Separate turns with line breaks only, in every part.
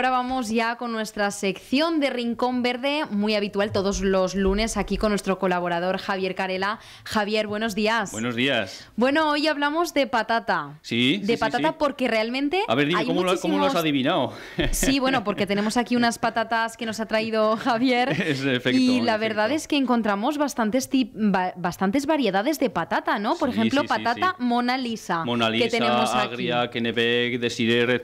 ahora vamos ya con nuestra sección de Rincón Verde, muy habitual todos los lunes aquí con nuestro colaborador Javier Carela. Javier, buenos días. Buenos días. Bueno, hoy hablamos de patata.
Sí. De patata
porque realmente. A ver, dime, ¿cómo, lo, has
adivinado? Sí, bueno,
porque tenemos aquí unas patatas que nos ha traído Javier. Es efecto, y la verdad es que encontramos bastantes, bastantes variedades de patata, ¿no? Por ejemplo, patata Mona Lisa. Mona Lisa, que tenemos Agria,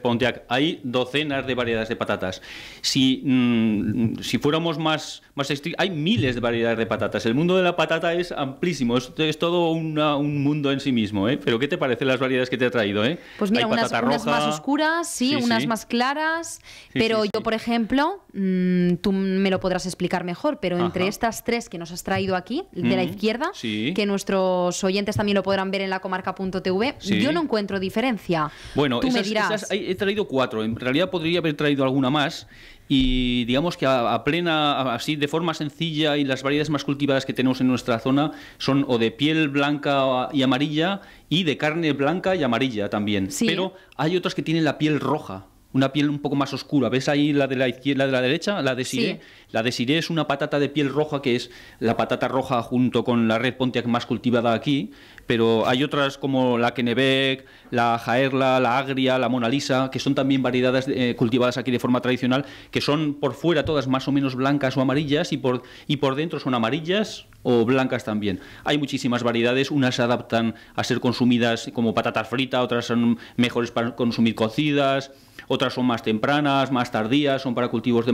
Pontiac. Hay docenas de variedades de patatas. Si, mm, si fuéramos más, más estrictos, hay miles de variedades de patatas. El mundo de la patata es amplísimo, es, todo un mundo en sí mismo. ¿eh? Pero ¿qué te parecen las variedades que te ha traído? Eh? Pues mira, hay unas, más
oscuras, sí, unas más claras. pero yo, por ejemplo, mm, tú me lo podrás explicar mejor, pero entre estas tres que nos has traído aquí, de la mm, izquierda, que nuestros oyentes también lo podrán ver en la comarca.tv, yo no encuentro diferencia. Bueno, Tú me dirás.
he traído cuatro. En realidad podría haber traído alguna más. Y digamos que a, plena, así de forma sencilla y las variedades más cultivadas que tenemos en nuestra zona son o de piel blanca y amarilla y de carne blanca y amarilla también. Pero hay otras que tienen la piel roja una piel un poco más oscura. ¿Ves ahí la de la izquierda, de la derecha? La de Siré. La de Siré es una patata de piel roja, que es la patata roja junto con la red Pontiac más cultivada aquí, pero hay otras como la Kennebec, la Jaerla, la Agria, la Mona Lisa, que son también variedades eh, cultivadas aquí de forma tradicional, que son por fuera todas más o menos blancas o amarillas y por, y por dentro son amarillas, o blancas también. Hay muchísimas variedades, unas se adaptan a ser consumidas como patatas fritas, otras son mejores para consumir cocidas, otras son más tempranas, más tardías, son para cultivos de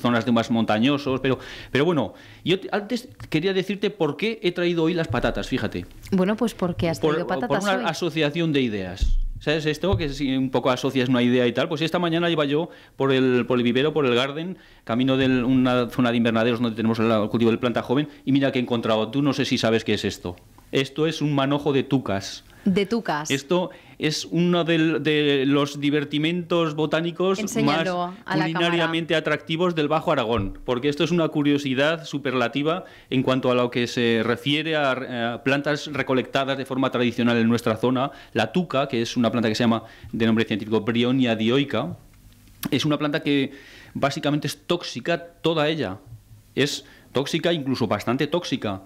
zonas de más montañosos, pero, pero bueno, yo antes quería decirte por qué he traído hoy las patatas, fíjate.
Bueno, pues porque has traído patatas por una
asociación de ideas. ¿Sabes esto? Que si un poco asocias una idea y tal. Pues esta mañana iba yo por el, por vivero, por el garden, camino de una zona de invernaderos donde tenemos el cultivo de planta joven, y mira que he encontrado. Tú no sé si sabes qué es esto. Esto es un manojo de tucas.
De tucas.
Esto es uno de, los divertimentos botánicos más
culinariamente
atractivos del Bajo Aragón, porque esto es una curiosidad superlativa en cuanto a lo que se refiere a, a eh, plantas recolectadas de forma tradicional en nuestra zona. La tuca, que es una planta que se llama de nombre científico Brionia dioica, es una planta que básicamente es tóxica toda ella. Es tóxica, incluso bastante tóxica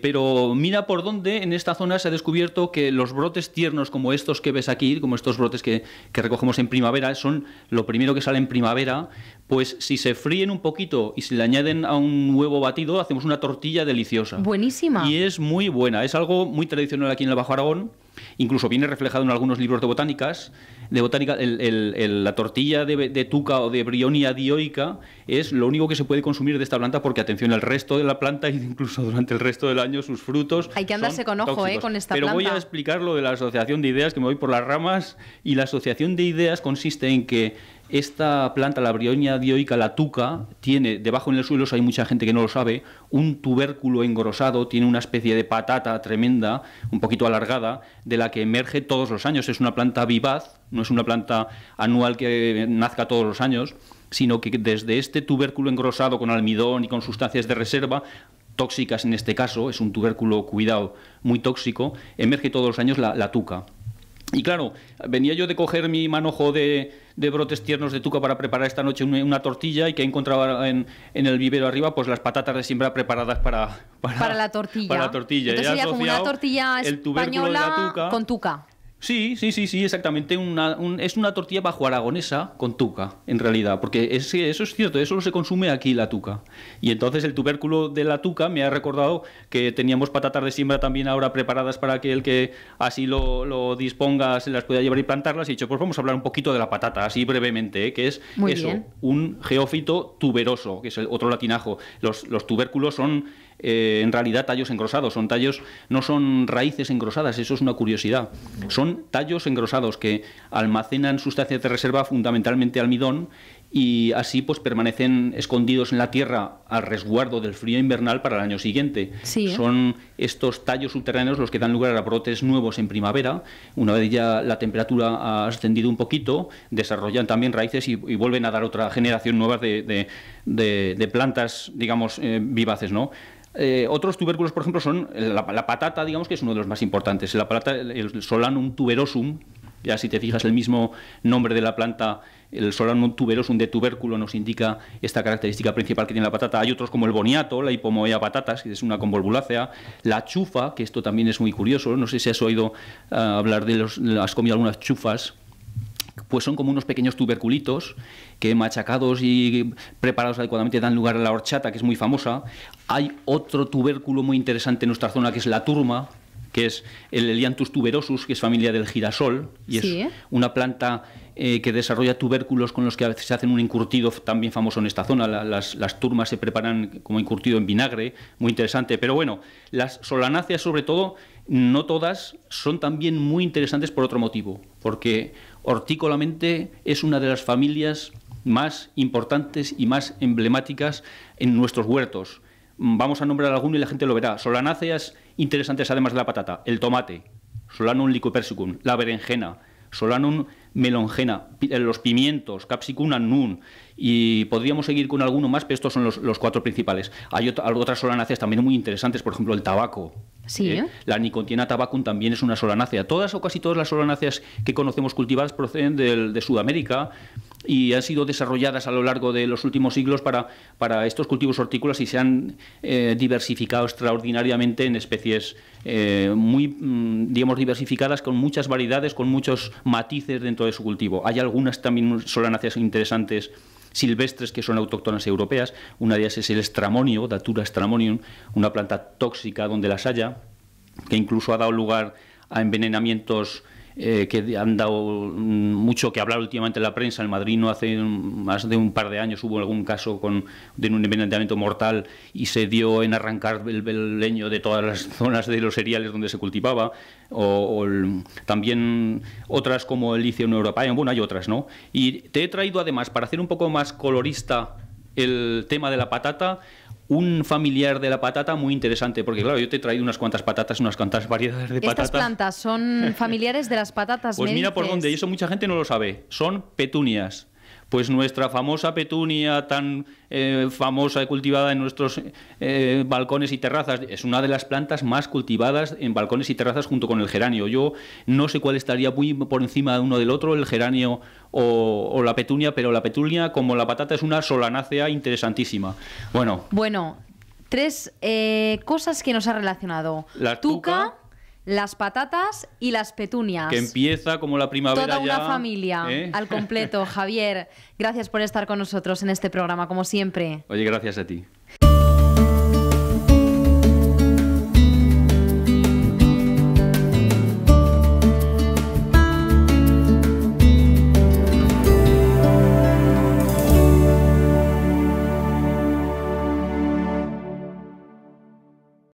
pero mira por dónde en esta zona se ha descubierto que los brotes tiernos como estos que ves aquí, como estos brotes que, que recogemos en primavera, son lo primero que sale en primavera, pues si se fríen un poquito y se le añaden a un huevo batido, hacemos una tortilla deliciosa.
Buenísima. Y es muy
buena, es algo muy tradicional aquí en el Bajo Aragón, incluso viene reflejado en algunos libros de botánicas de botánica, el, la tortilla de, de, tuca o de brionia dioica es lo único que se puede consumir de esta planta porque, atención, el resto de la planta, incluso durante el resto del año, sus frutos. Hay que andarse con ojo eh, con esta Pero voy a explicar lo de la asociación de ideas, que me voy por las ramas. Y la asociación de ideas consiste en que esta planta, la brionia dioica, la tuca, tiene debajo en el suelo, hay mucha gente que no lo sabe, un tubérculo engrosado, tiene una especie de patata tremenda, un poquito alargada, de la que emerge todos los años. Es una planta vivaz, no es una planta anual que nazca todos los años, sino que desde este tubérculo engrosado con almidón y con sustancias de reserva, tóxicas en este caso, es un tubérculo cuidado muy tóxico, emerge todos los años la, tuca. Y claro, venía yo de coger mi manojo de, brotes tiernos de tuca para preparar esta noche una, tortilla y que encontraba en, el vivero arriba, pues las patatas de siembra preparadas para,
la tortilla. Para la
tortilla. Entonces sería como una
tortilla española con tuca.
Sí, sí, sí, sí, exactamente. es una tortilla bajo aragonesa con tuca, en realidad, porque eso es cierto, eso se consume aquí la tuca. Y entonces el tubérculo de la tuca me ha recordado que teníamos patatas de siembra también ahora preparadas para que el que así lo, disponga se las pueda llevar y plantarlas. Y he dicho, pues vamos a hablar un poquito de la patata, así brevemente, ¿eh? que es eso, un geófito tuberoso, que es el otro latinajo. los tubérculos son eh, en realidad tallos engrosados, son tallos, no son raíces engrosadas, eso es una curiosidad. Son tallos engrosados que almacenan sustancias de reserva fundamentalmente almidón y así pues permanecen escondidos en la tierra al resguardo del frío invernal para el año siguiente. ¿eh? Son estos tallos subterráneos los que dan lugar a brotes nuevos en primavera, una vez ya la temperatura ha ascendido un poquito, desarrollan también raíces y, vuelven a dar otra generación nueva de, plantas, digamos, eh, vivaces, ¿no? Eh, otros tubérculos, por ejemplo, son la, la, patata, digamos que es uno de los más importantes, la patata, el solanum tuberosum, ya si te fijas el mismo nombre de la planta, el solanum tuberosum de tubérculo nos indica esta característica principal que tiene la patata. Hay otros como el boniato, la hipomoea patatas, que es una convolvulácea, la chufa, que esto también es muy curioso, no sé si has oído ah, hablar de los, has comido algunas chufas pues son como unos pequeños tuberculitos que machacados y preparados adecuadamente dan lugar a la horchata, que es muy famosa. Hay otro tubérculo muy interesante en nuestra zona, que es la turma, que es el Helianthus tuberosus, que es familia del girasol, y es una planta eh, que desarrolla tubérculos con los que a veces se hacen un encurtido también famoso en esta zona. las, las, turmas se preparan como encurtido en vinagre, muy interesante. Pero bueno, las solanáceas sobre todo, no todas, son también muy interesantes por otro motivo, porque hortícolamente es una de las familias más importantes y más emblemáticas en nuestros huertos. Vamos a nombrar alguno y la gente lo verá. Solanáceas interesantes además de la patata, el tomate, Solanum lycopersicum, la berenjena, Solanum melongena, eh, los pimientos, Capsicum annum, y podríamos seguir con alguno más, pero estos son los, cuatro principales. Hay otras solanáceas también muy interesantes, por ejemplo, el tabaco. Sí, ¿eh? La nicotiana tabacum también es una solanácea. Todas o casi todas las solanáceas que conocemos cultivadas proceden de, de Sudamérica, y han sido desarrolladas a lo largo de los últimos siglos para, para estos cultivos hortícolas y se han eh, diversificado extraordinariamente en especies eh, muy, mm, digamos, diversificadas con muchas variedades, con muchos matices dentro de su cultivo. Hay algunas también solanáceas interesantes silvestres que son autóctonas europeas. Una de ellas es el estramonio, Datura stramonium, una planta tóxica donde las haya, que incluso ha dado lugar a envenenamientos eh, que han dado mm, mucho que hablar últimamente en la prensa. El no hace más de un par de años hubo algún caso con, de un envenenamiento mortal y se dio en arrancar el, leño de todas las zonas de los cereales donde se cultivaba. O, también otras como el Liceo Europeo, bueno, hay otras, ¿no? Y te he traído además, para hacer un poco más colorista el tema de la patata, un familiar de la patata muy interesante, porque claro, yo te he traído unas cuantas patatas, unas cuantas variedades de patatas. Estas
plantas son familiares de las patatas. Pues mira por dónde, y eso
mucha gente no lo sabe, son petunias. Pues nuestra famosa petunia tan eh, famosa y cultivada en nuestros eh, balcones y terrazas es una de las plantas más cultivadas en balcones y terrazas junto con el geranio. Yo no sé cuál estaría muy por encima de uno del otro, el geranio o, la petunia, pero la petunia como la patata es una solanácea interesantísima. Bueno.
Bueno, tres eh, cosas que nos ha relacionado. La tuca las patatas y las petunias. Que
empieza como la primavera. Toda una familia ¿eh? al
completo. Javier, gracias por estar con nosotros en este programa, como siempre.
Oye, gracias a ti.